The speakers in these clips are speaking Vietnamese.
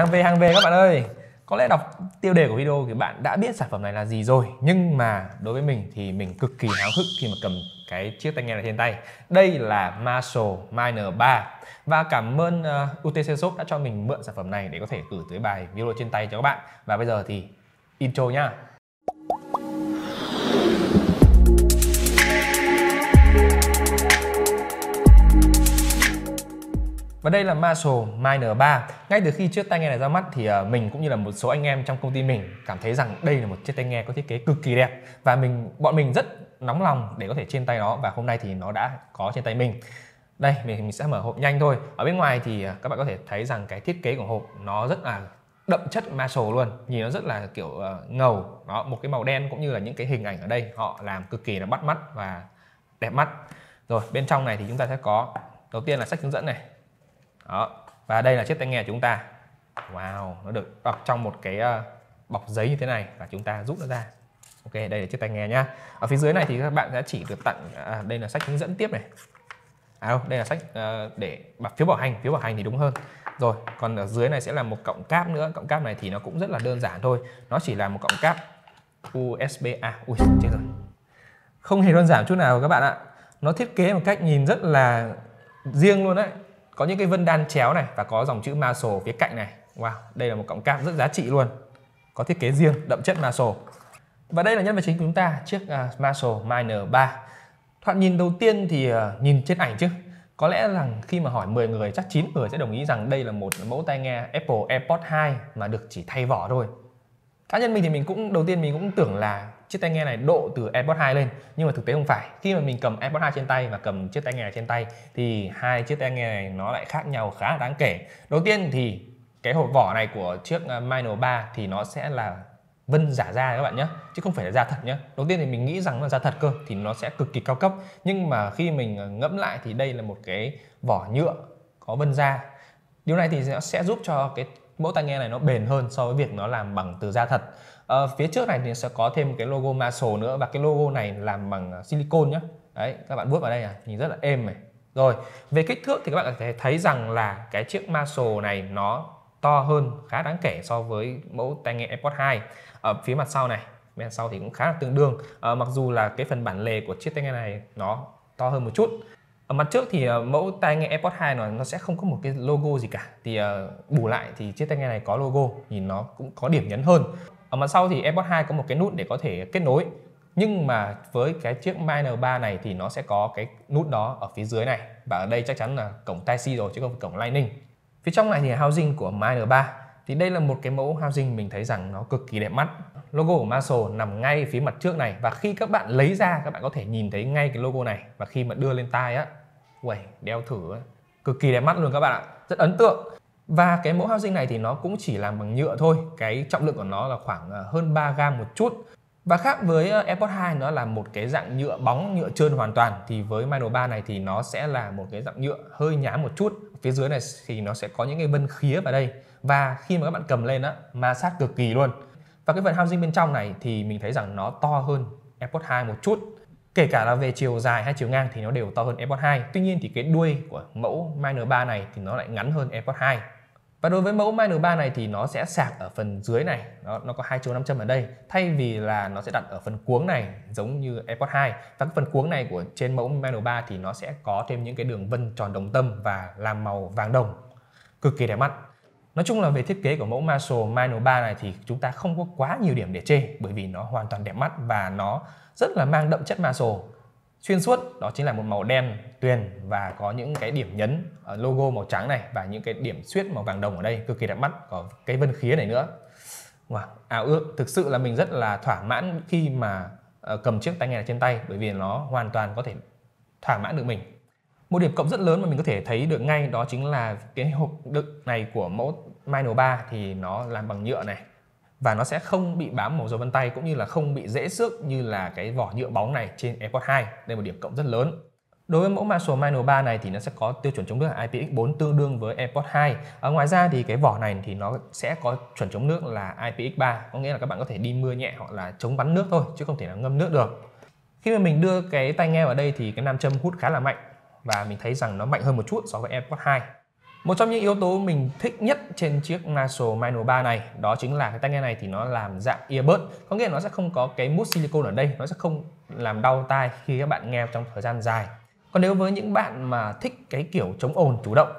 hàng về hàng về các bạn ơi có lẽ đọc tiêu đề của video thì bạn đã biết sản phẩm này là gì rồi nhưng mà đối với mình thì mình cực kỳ háo hức khi mà cầm cái chiếc tai nghe này trên tay đây là Marshall Minor 3 và cảm ơn uh, ờ, UTC Shop đã cho mình mượn sản phẩm này để có thể gửi tới bài video trên tay cho các bạn và bây giờ thì intro nhá Và đây là Marshall Minor 3 ngay từ khi chiếc tai nghe này ra mắt thì ờ, mình cũng như là một số anh em trong công ty mình cảm thấy rằng đây là một chiếc tai nghe có thiết kế cực kỳ đẹp và mình bọn mình rất nóng lòng để có thể trên tay nó và hôm nay thì nó đã có trên tay mình đây mình sẽ mở hộp nhanh thôi ở bên ngoài thì ờ, các bạn có thể thấy rằng cái thiết kế của hộp nó rất là đậm chất Marshall luôn nhìn nó rất là kiểu ờ, ngầu đó một cái màu đen cũng như là những cái hình ảnh ở đây họ làm cực kỳ là bắt mắt và đẹp mắt rồi bên trong này thì chúng ta sẽ có đầu tiên là sách hướng dẫn này đó và đây là chiếc tai nghe của chúng ta wow nó được bọc trong một cái ờ, bọc giấy như thế này và chúng ta rút nó ra ok đây là chiếc tai nghe nhá ở phía dưới này thì các bạn đã chỉ được tặng à, đây là sách hướng dẫn tiếp này à đâu đây là sách uh, để phiếu bảo hành phiếu bảo hành thì đúng hơn rồi còn ở dưới này sẽ là một cộng cáp nữa cộng cáp này thì nó cũng rất là đơn giản thôi nó chỉ là một cộng cáp USB a à, ui chết rồi không hề đơn giản chút nào các bạn ạ nó thiết kế một cách nhìn rất là riêng luôn đấy có những cái vân đan chéo này và có dòng chữ ma Maso phía cạnh này wow đây là một cọng cam rất giá trị luôn có thiết kế riêng đậm chất ma Maso và đây là nhân vật chính của chúng ta chiếc uh, à, Maso Minor 3 thoạt nhìn đầu tiên thì uh, nhìn trên ảnh chứ có lẽ rằng khi mà hỏi 10 người chắc 9 người sẽ đồng ý rằng đây là một mẫu tai nghe Apple AirPods 2 mà được chỉ thay vỏ thôi cá nhân mình thì mình cũng đầu tiên mình cũng tưởng là chiếc tai nghe này độ từ AirPods 2 lên nhưng mà thực tế không phải khi mà mình cầm AirPods 2 trên tay và cầm chiếc tai nghe này trên tay thì hai chiếc tai nghe này nó lại khác nhau khá là đáng kể đầu tiên thì cái hộp vỏ này của chiếc ờ, Mino 3 thì nó sẽ là vân giả da các bạn nhé chứ không phải là da thật nhé đầu tiên thì mình nghĩ rằng là da thật cơ thì nó sẽ cực kỳ cao cấp nhưng mà khi mình ờ, ngẫm lại thì đây là một cái vỏ nhựa có vân da điều này thì nó sẽ giúp cho cái mẫu tai nghe này nó bền hơn so với việc nó làm bằng từ da thật à, phía trước này thì sẽ có thêm cái logo Maso nữa và cái logo này làm bằng à, silicon nhé đấy các bạn bước vào đây à nhìn rất là êm này rồi về kích thước thì các bạn có thể thấy rằng là cái chiếc Maso này nó to hơn khá đáng kể so với mẫu tai nghe AirPods 2 ở phía mặt sau này mặt sau thì cũng khá là tương đương à, mặc dù là cái phần bản lề của chiếc tai nghe này nó to hơn một chút ở mặt trước thì ờ, mẫu tai nghe AirPods 2 nó nó sẽ không có một cái logo gì cả thì ờ, bù lại thì chiếc tai nghe này có logo nhìn nó cũng có điểm nhấn hơn ở mặt sau thì AirPods 2 có một cái nút để có thể kết nối nhưng mà với cái chiếc Miner 3 này thì nó sẽ có cái nút đó ở phía dưới này và ở đây chắc chắn là cổng Type-C rồi chứ không phải cổng Lightning phía trong này thì housing của Miner 3 thì đây là một cái mẫu housing mình thấy rằng nó cực kỳ đẹp mắt logo của Marshall nằm ngay phía mặt trước này và khi các bạn lấy ra các bạn có thể nhìn thấy ngay cái logo này và khi mà đưa lên tai á uầy đeo thử cực kỳ đẹp mắt luôn các bạn ạ rất ấn tượng và cái mẫu housing này thì nó cũng chỉ làm bằng nhựa thôi cái trọng lượng của nó là khoảng ờ, hơn 3 gam một chút và khác với ờ, AirPods 2 nó là một cái dạng nhựa bóng, nhựa trơn hoàn toàn thì với Mino 3 này thì nó sẽ là một cái dạng nhựa hơi nhám một chút. Phía dưới này thì nó sẽ có những cái vân khía vào đây và khi mà các bạn cầm lên á ma sát cực kỳ luôn. Và cái phần housing bên trong này thì mình thấy rằng nó to hơn AirPods 2 một chút. Kể cả là về chiều dài hay chiều ngang thì nó đều to hơn AirPods 2. Tuy nhiên thì cái đuôi của mẫu Mino 3 này thì nó lại ngắn hơn AirPods 2. Và đối với mẫu minor 3 này thì nó sẽ sạc ở phần dưới này, nó, nó có hai chấu nam châm ở đây. Thay vì là nó sẽ đặt ở phần cuống này giống như AirPods 2. Và cái phần cuống này của trên mẫu minor 3 thì nó sẽ có thêm những cái đường vân tròn đồng tâm và làm màu vàng đồng. Cực kỳ đẹp mắt. Nói chung là về thiết kế của mẫu Marshall Minor 3 này thì chúng ta không có quá nhiều điểm để chê bởi vì nó hoàn toàn đẹp mắt và nó rất là mang đậm chất Marshall xuyên suốt đó chính là một màu đen tuyền và có những cái điểm nhấn ờ, logo màu trắng này và những cái điểm xuyết màu vàng đồng ở đây cực kỳ đẹp mắt có cái vân khía này nữa wow, ảo ước thực sự là mình rất là thỏa mãn khi mà ờ, cầm chiếc tai nghe trên tay bởi vì nó hoàn toàn có thể thỏa mãn được mình một điểm cộng rất lớn mà mình có thể thấy được ngay đó chính là cái hộp đựng này của mẫu Mino 3 thì nó làm bằng nhựa này và nó sẽ không bị bám màu dầu vân tay cũng như là không bị dễ xước như là cái vỏ nhựa bóng này trên AirPods 2. Đây là một điểm cộng rất lớn. Đối với mẫu Maxwell Mino 3 này thì nó sẽ có tiêu chuẩn chống nước IPX4 tương đương với AirPods 2. À, ngoài ra thì cái vỏ này thì nó sẽ có chuẩn chống nước là IPX3, có nghĩa là các bạn có thể đi mưa nhẹ hoặc là chống bắn nước thôi chứ không thể là ngâm nước được. Khi mà mình đưa cái tai nghe vào đây thì cái nam châm hút khá là mạnh và mình thấy rằng nó mạnh hơn một chút so với AirPods 2. Một trong những yếu tố mình thích nhất trên chiếc Naso Manual 3 này đó chính là cái tai nghe này thì nó làm dạng earbud có nghĩa là nó sẽ không có cái mút silicone ở đây nó sẽ không làm đau tai khi các bạn nghe trong thời gian dài còn nếu với những bạn mà thích cái kiểu chống ồn chủ động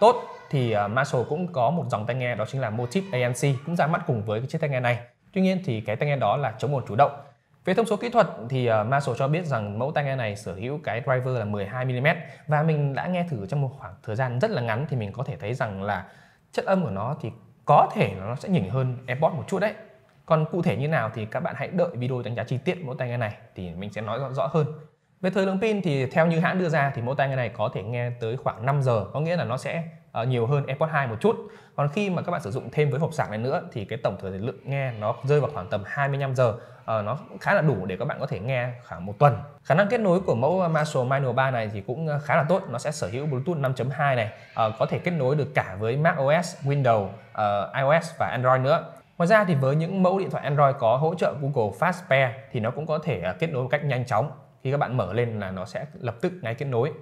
tốt thì uh, cũng có một dòng tai nghe đó chính là Motif ANC cũng ra mắt cùng với cái chiếc tai nghe này tuy nhiên thì cái tai nghe đó là chống ồn chủ động về thông số kỹ thuật thì uh, cho biết rằng mẫu tai nghe này sở hữu cái driver là 12 mm và mình đã nghe thử trong một khoảng thời gian rất là ngắn thì mình có thể thấy rằng là chất âm của nó thì có thể nó sẽ nhỉnh hơn AirPods một chút đấy. Còn cụ thể như nào thì các bạn hãy đợi video đánh giá chi tiết mẫu tai nghe này thì mình sẽ nói rõ, rõ hơn. Về thời lượng pin thì theo như hãng đưa ra thì mẫu tai nghe này có thể nghe tới khoảng 5 giờ, có nghĩa là nó sẽ uh, nhiều hơn AirPods 2 một chút. Còn khi mà các bạn sử dụng thêm với hộp sạc này nữa thì cái tổng thời lượng nghe nó rơi vào khoảng tầm 25 giờ. Uh, nó khá là đủ để các bạn có thể nghe khoảng một tuần. Khả năng kết nối của mẫu Marshall Minor 3 này thì cũng ờ, khá là tốt, nó sẽ sở hữu Bluetooth 5.2 này, uh, có thể kết nối được cả với Mac OS, Windows, uh, iOS và Android nữa. Ngoài ra thì với những mẫu điện thoại Android có hỗ trợ Google Fast Pair thì nó cũng có thể kết nối một cách nhanh chóng khi các bạn mở lên là nó sẽ lập tức ngay kết nối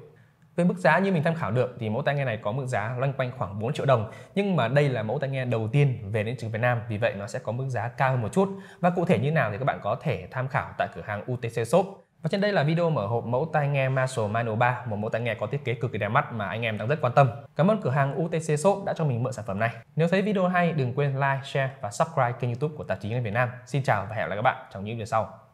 về mức giá như mình tham khảo được thì mẫu tai nghe này có mức giá loanh quanh khoảng 4 triệu đồng nhưng mà đây là mẫu tai nghe đầu tiên về đến trường Việt Nam vì vậy nó sẽ có mức giá cao hơn một chút và cụ thể như nào thì các bạn có thể tham khảo tại cửa hàng UTC Shop và trên đây là video mở hộp mẫu tai nghe Marshall Mano 3, một mẫu tai nghe có thiết kế cực kỳ đẹp mắt mà anh em đang rất quan tâm. Cảm ơn cửa hàng UTC Shop đã cho mình mượn sản phẩm này. Nếu thấy video hay, đừng quên like, share và subscribe kênh youtube của Tạp chí Người Việt Nam. Xin chào và hẹn gặp lại các bạn trong những video sau.